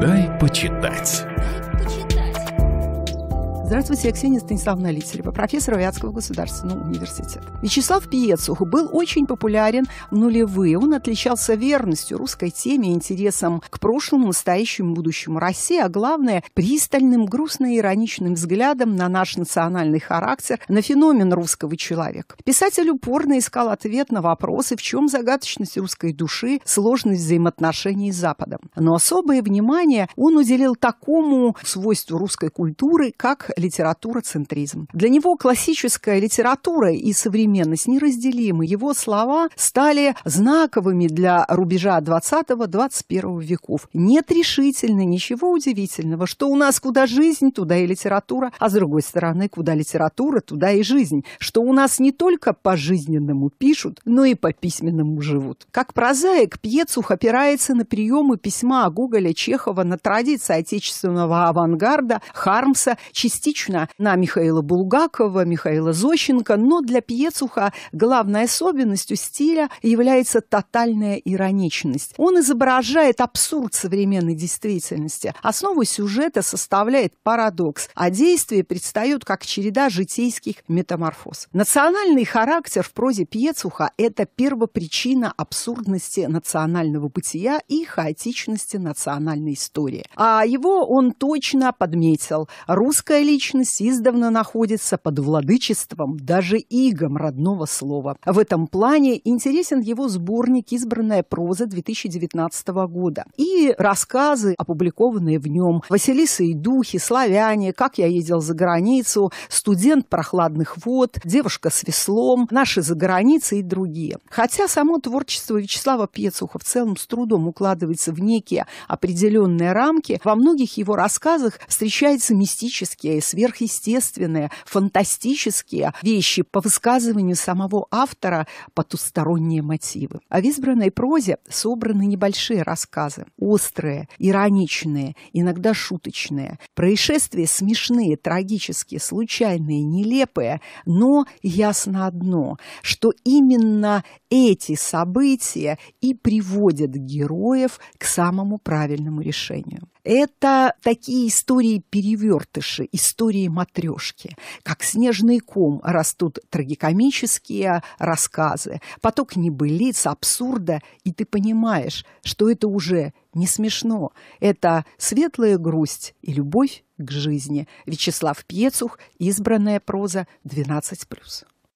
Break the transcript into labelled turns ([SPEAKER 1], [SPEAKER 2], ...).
[SPEAKER 1] Дай почитать. Здравствуйте, я Ксения Станиславовна Лителева, профессор Авиатского государственного университета. Вячеслав Пьецух был очень популярен в нулевые. Он отличался верностью русской теме, интересом к прошлому, настоящему, будущему России, а главное, пристальным, грустно-ироничным взглядом на наш национальный характер, на феномен русского человека. Писатель упорно искал ответ на вопросы, в чем загадочность русской души, сложность взаимоотношений с Западом. Но особое внимание он уделил такому свойству русской культуры, как литература центризм Для него классическая литература и современность неразделимы. Его слова стали знаковыми для рубежа 20-21 веков. Нет решительно ничего удивительного, что у нас куда жизнь, туда и литература, а с другой стороны, куда литература, туда и жизнь. Что у нас не только по жизненному пишут, но и по письменному живут. Как прозаик, Пьецух опирается на приемы письма Гоголя, Чехова, на традиции отечественного авангарда, Хармса, частично реалистично на Михаила Булгакова, Михаила Зощенко, но для Пьецуха главной особенностью стиля является тотальная ироничность. Он изображает абсурд современной действительности. Основу сюжета составляет парадокс, а действие предстает как череда житейских метаморфоз. Национальный характер в прозе Пьецуха – это первопричина абсурдности национального бытия и хаотичности национальной истории. А его он точно подметил. Русская личность личность издавна находится под владычеством, даже игом родного слова. В этом плане интересен его сборник «Избранная проза» 2019 года и рассказы, опубликованные в нем «Василиса и духи», «Славяне», «Как я ездил за границу», «Студент прохладных вод», «Девушка с веслом», «Наши за границей» и другие. Хотя само творчество Вячеслава Пецуха в целом с трудом укладывается в некие определенные рамки, во многих его рассказах встречается мистический сверхъестественные, фантастические вещи, по высказыванию самого автора, потусторонние мотивы. А в избранной прозе собраны небольшие рассказы, острые, ироничные, иногда шуточные. Происшествия смешные, трагические, случайные, нелепые, но ясно одно, что именно эти события и приводят героев к самому правильному решению. Это такие истории-перевертыши, истории-матрешки. Как снежный ком растут трагикомические рассказы, поток небылиц, абсурда, и ты понимаешь, что это уже не смешно. Это светлая грусть и любовь к жизни. Вячеслав Пьецух, избранная проза 12+.